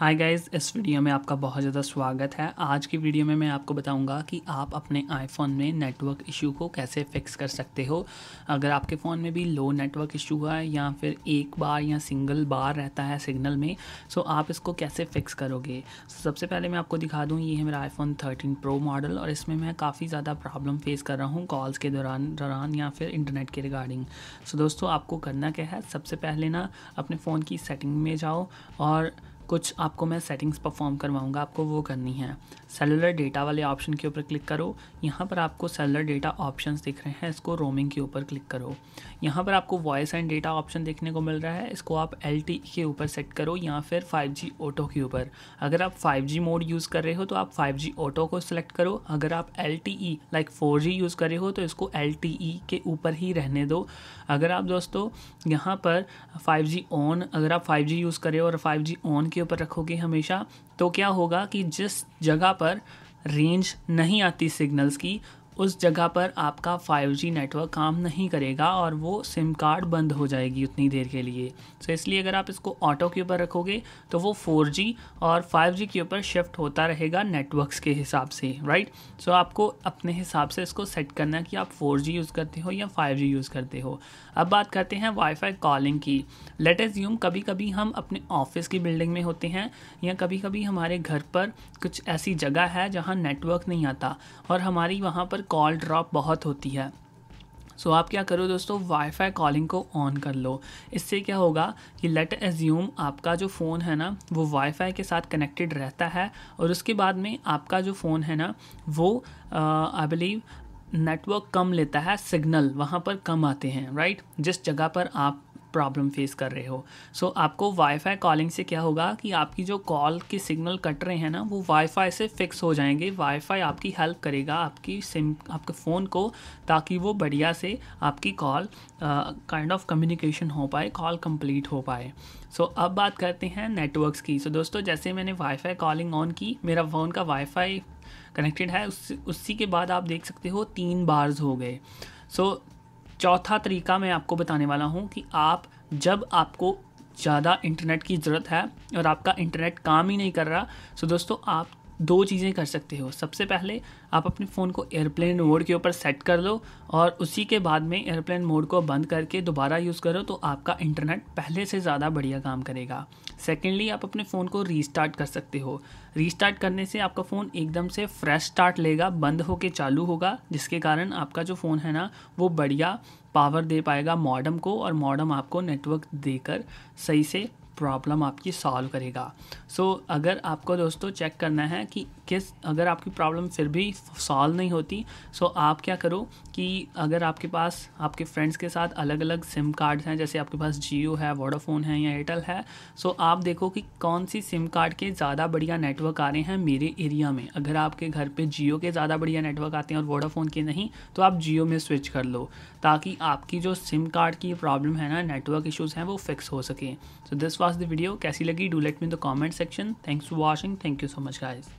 hi guys इस video में आपका बहुत ज़्यादा स्वागत है आज की वीडियो में मैं आपको बताऊंगा कि आप अपने आईफोन में नेटवर्क इशू को कैसे फिक्स कर सकते हो अगर आपके फ़ोन में भी लो नेटवर्क इशू है या फिर एक बार या सिंगल बार रहता है सिग्नल में सो आप इसको कैसे फिक्स करोगे सबसे पहले मैं आपको दिखा दूँ ये है मेरा आईफोन थर्टीन प्रो मॉडल और इसमें मैं काफ़ी ज़्यादा प्रॉब्लम फेस कर रहा हूँ कॉल्स के दौरान दौरान या फिर इंटरनेट के रिगार्डिंग सो दोस्तों आपको करना क्या है सबसे पहले ना अपने फ़ोन की सेटिंग में जाओ और कुछ आपको मैं सेटिंग्स परफॉर्म करवाऊँगा आपको वो करनी है सेलुलर डेटा वाले ऑप्शन के ऊपर क्लिक करो यहाँ पर आपको सेलुलर डेटा ऑप्शन दिख रहे हैं इसको रोमिंग के ऊपर क्लिक करो यहाँ पर आपको वॉइस एंड डेटा ऑप्शन देखने को मिल रहा है इसको आप एल e के ऊपर सेट करो या फिर फाइव ऑटो के ऊपर अगर आप फाइव मोड यूज़ कर रहे हो तो आप फाइव ऑटो को सिलेक्ट करो अगर आप एल लाइक फोर यूज़ कर रहे हो तो इसको एल e के ऊपर ही रहने दो अगर आप दोस्तों यहाँ पर फाइव ऑन अगर आप फाइव यूज़ कर रहे हो और फाइव ऑन के के ऊपर रखोगे हमेशा तो क्या होगा कि जिस जगह पर रेंज नहीं आती सिग्नल्स की उस जगह पर आपका 5G नेटवर्क काम नहीं करेगा और वो सिम कार्ड बंद हो जाएगी उतनी देर के लिए सो so, इसलिए अगर आप इसको ऑटो के ऊपर रखोगे तो वो 4G और 5G के ऊपर शिफ्ट होता रहेगा नेटवर्क्स के हिसाब से राइट सो so, आपको अपने हिसाब से इसको सेट करना कि आप 4G यूज़ करते हो या 5G यूज़ करते हो अब बात करते हैं वाईफाई कॉलिंग की लेट यूम कभी कभी हम अपने ऑफिस की बिल्डिंग में होते हैं या कभी कभी हमारे घर पर कुछ ऐसी जगह है जहाँ नेटवर्क नहीं आता और हमारी वहाँ पर कॉल ड्रॉप बहुत होती है सो so, आप क्या करो दोस्तों वाईफाई कॉलिंग को ऑन कर लो इससे क्या होगा कि लेट एज्यूम आपका जो फ़ोन है ना वो वाईफाई के साथ कनेक्टेड रहता है और उसके बाद में आपका जो फ़ोन है ना वो आई बिलीव नेटवर्क कम लेता है सिग्नल वहाँ पर कम आते हैं राइट जिस जगह पर आप प्रॉब्लम फेस कर रहे हो सो so, आपको वाईफाई कॉलिंग से क्या होगा कि आपकी जो कॉल के सिग्नल कट रहे हैं ना वो वाईफाई से फिक्स हो जाएंगे वाईफाई आपकी हेल्प करेगा आपकी सिम आपके फ़ोन को ताकि वो बढ़िया से आपकी कॉल काइंड ऑफ कम्युनिकेशन हो पाए कॉल कंप्लीट हो पाए सो so, अब बात करते हैं नेटवर्क्स की सो so, दोस्तों जैसे मैंने वाईफाई कॉलिंग ऑन की मेरा फ़ोन का वाईफाई कनेक्टेड है उस उसी के बाद आप देख सकते हो तीन बार्स हो गए सो so, चौथा तरीका मैं आपको बताने वाला हूँ कि आप जब आपको ज़्यादा इंटरनेट की ज़रूरत है और आपका इंटरनेट काम ही नहीं कर रहा सो दोस्तों आप दो चीज़ें कर सकते हो सबसे पहले आप अपने फ़ोन को एयरप्लेन मोड के ऊपर सेट कर लो और उसी के बाद में एयरप्लेन मोड को बंद करके दोबारा यूज़ करो तो आपका इंटरनेट पहले से ज़्यादा बढ़िया काम करेगा सेकेंडली आप अपने फ़ोन को रीस्टार्ट कर सकते हो रीस्टार्ट करने से आपका फ़ोन एकदम से फ्रेश स्टार्ट लेगा बंद होके चालू होगा जिसके कारण आपका जो फ़ोन है ना वो बढ़िया पावर दे पाएगा मॉडम को और मॉडम आपको नेटवर्क देकर सही से प्रॉब्लम आपकी सॉल्व करेगा सो so, अगर आपको दोस्तों चेक करना है कि किस अगर आपकी प्रॉब्लम फिर भी सॉल्व नहीं होती सो so आप क्या करो कि अगर आपके पास आपके फ्रेंड्स के साथ अलग अलग सिम कार्ड्स हैं जैसे आपके पास जियो है वोडाफोन है या एयरटेल है सो so आप देखो कि कौन सी सिम कार्ड के ज़्यादा बढ़िया नेटवर्क आ रहे हैं मेरे एरिया में अगर आपके घर पर जियो के ज़्यादा बढ़िया नेटवर्क आते हैं और वोडाफोन के नहीं तो आप जियो में स्विच कर लो ताकि आपकी जो सिम कार्ड की प्रॉब्लम है ना नेटवर्क इशूज़ हैं वो फिक्स हो सकें so this was watch the video कैसी लगी do let me in the comment section thanks for watching thank you so much guys